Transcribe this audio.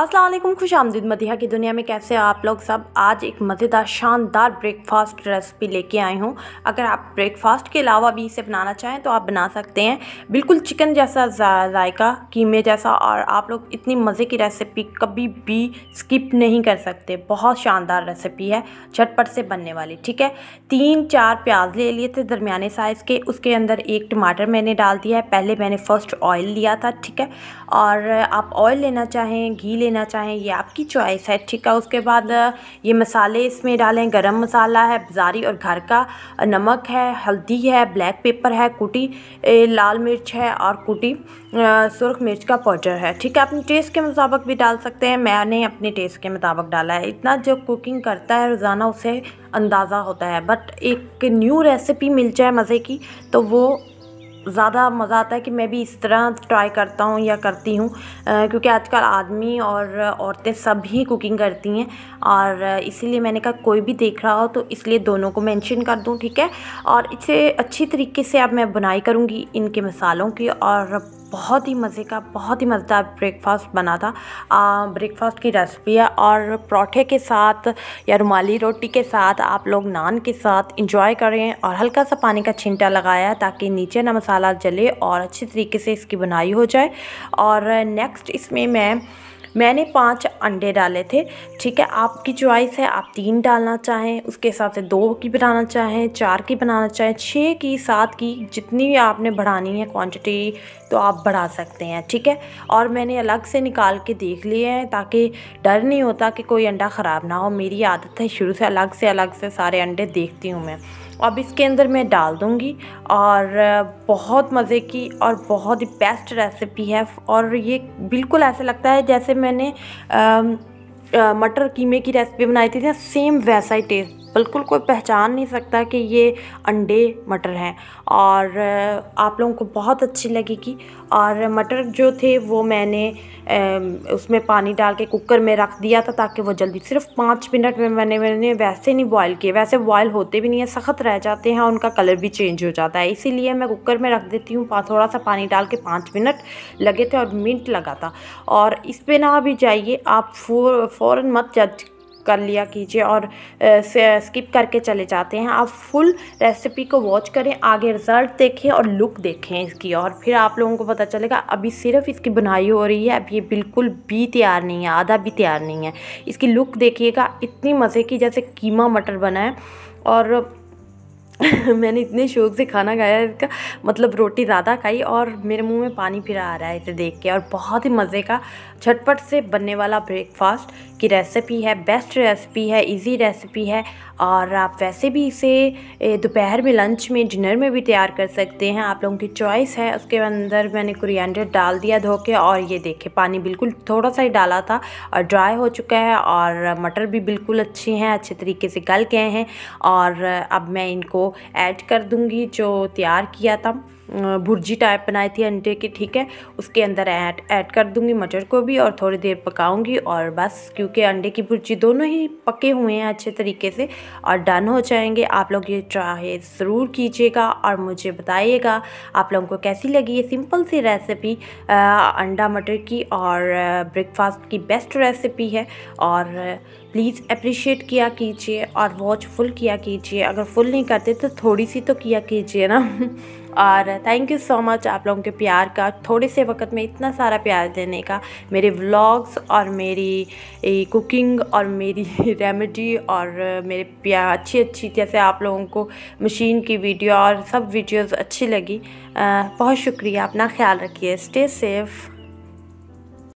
असलम खुश आमदीद मदिया की दुनिया में कैसे आप लोग सब आज एक मज़ेदार शानदार ब्रेकफास्ट रेसिपी लेके आई हूँ अगर आप ब्रेकफास्ट के अलावा भी इसे बनाना चाहें तो आप बना सकते हैं बिल्कुल चिकन जैसा जायका कीमे जैसा और आप लोग इतनी मज़े की रेसिपी कभी भी स्किप नहीं कर सकते बहुत शानदार रेसिपी है झटपट से बनने वाली ठीक है तीन चार प्याज ले लिए थे दरमिया साइज़ के उसके अंदर एक टमाटर मैंने डाल दिया है पहले मैंने फ़र्स्ट ऑयल लिया था ठीक है और आप ऑयल लेना चाहें घी देना चाहें ये आपकी चॉइस है ठीक है उसके बाद ये मसाले इसमें डालें गरम मसाला है बाजारी और घर का नमक है हल्दी है ब्लैक पेपर है कुटी लाल मिर्च है और कुटी सुरख मिर्च का पाउडर है ठीक है अपने टेस्ट के मुताबिक भी डाल सकते हैं मैंने अपने टेस्ट के मुताबिक डाला है इतना जो कुकिंग करता है रोज़ाना उसे अंदाज़ा होता है बट एक न्यू रेसिपी मिल जाए मज़े की तो वो ज़्यादा मज़ा आता है कि मैं भी इस तरह ट्राई करता हूँ या करती हूँ क्योंकि आजकल आदमी और औरतें सभी कुकिंग करती हैं और इसीलिए मैंने कहा कोई भी देख रहा हो तो इसलिए दोनों को मेंशन कर दूँ ठीक है और इसे अच्छी तरीके से अब मैं बुनाई करूँगी इनके मसालों की और बहुत ही मज़े का बहुत ही मज़ेदार ब्रेकफास्ट बना था ब्रेकफास्ट की रेसिपी है और परौठे के साथ या रुमाली रोटी के साथ आप लोग नान के साथ इंजॉय करें और हल्का सा पानी का छिंटा लगाया ताकि नीचे ना मसाला जले और अच्छे तरीके से इसकी बनाई हो जाए और नेक्स्ट इसमें मैं मैंने पाँच अंडे डाले थे ठीक है आपकी चॉइस है आप तीन डालना चाहें उसके हिसाब से दो की बनाना चाहें चार की बनाना चाहें छः की सात की जितनी भी आपने बढ़ानी है क्वांटिटी तो आप बढ़ा सकते हैं ठीक है और मैंने अलग से निकाल के देख लिए हैं ताकि डर नहीं होता कि कोई अंडा ख़राब ना हो मेरी आदत है शुरू से अलग से अलग से सारे अंडे देखती हूँ मैं अब इसके अंदर मैं डाल दूँगी और बहुत मज़े की और बहुत ही बेस्ट रेसिपी है और ये बिल्कुल ऐसे लगता है जैसे मैंने मटर कीमे की रेसिपी बनाई थी ना सेम वैसा ही टेस्ट बिल्कुल कोई पहचान नहीं सकता कि ये अंडे मटर हैं और आप लोगों को बहुत अच्छी लगेगी और मटर जो थे वो मैंने उसमें पानी डाल के कुकर में रख दिया था ताकि वो जल्दी सिर्फ पाँच मिनट में मैंने मैंने वैसे नहीं बॉयल किए वैसे बॉयल होते भी नहीं है सख्त रह जाते हैं उनका कलर भी चेंज हो जाता है इसीलिए मैं कुकर में रख देती हूँ थोड़ा सा पानी डाल के पाँच मिनट लगे थे और मिनट लगा था और इस पर ना भी जाइए आप फौर फ़ौर मत जज कर लिया कीजिए और स्किप करके चले जाते हैं आप फुल रेसिपी को वॉच करें आगे रिज़ल्ट देखें और लुक देखें इसकी और फिर आप लोगों को पता चलेगा अभी सिर्फ इसकी बुनाई हो रही है अब ये बिल्कुल भी तैयार नहीं है आधा भी तैयार नहीं है इसकी लुक देखिएगा इतनी मज़े की जैसे कीमा मटर बनाए और मैंने इतने शौक़ से खाना खाया इसका मतलब रोटी ज़्यादा खाई और मेरे मुंह में पानी फिर आ रहा है इसे देख के और बहुत ही मज़े का झटपट से बनने वाला ब्रेकफास्ट की रेसिपी है बेस्ट रेसिपी है इजी रेसिपी है और आप वैसे भी इसे दोपहर में लंच में डिनर में भी तैयार कर सकते हैं आप लोगों की चॉइस है उसके अंदर मैंने कुरियंडर डाल दिया धो के और ये देखे पानी बिल्कुल थोड़ा सा ही डाला था और ड्राई हो चुका है और मटर भी बिल्कुल अच्छे हैं अच्छे तरीके से गल गए हैं और अब मैं इनको ऐड कर दूँगी जो तैयार किया था भुर्जी टाइप बनाई थी अंडे की ठीक है उसके अंदर ऐड ऐड कर दूंगी मटर को भी और थोड़ी देर पकाऊंगी और बस क्योंकि अंडे की भुर्जी दोनों ही पके हुए हैं अच्छे तरीके से और डन हो जाएंगे आप लोग ये ट्राई ज़रूर कीजिएगा और मुझे बताइएगा आप लोगों को कैसी लगी ये सिंपल सी रेसिपी अंडा मटर की और ब्रेकफास्ट की बेस्ट रेसिपी है और प्लीज़ अप्रिशिएट किया कीजिए और वॉच फुल किया कीजिए अगर फुल नहीं करते तो थोड़ी सी तो किया कीजिए ना और थैंक यू सो मच आप लोगों के प्यार का थोड़े से वक्त में इतना सारा प्यार देने का मेरे व्लॉग्स और मेरी कुकिंग और मेरी रेमेडी और मेरे प्यार अच्छी अच्छी जैसे आप लोगों को मशीन की वीडियो और सब वीडियोस अच्छी लगी बहुत शुक्रिया अपना ख्याल रखिए स्टे सेफ़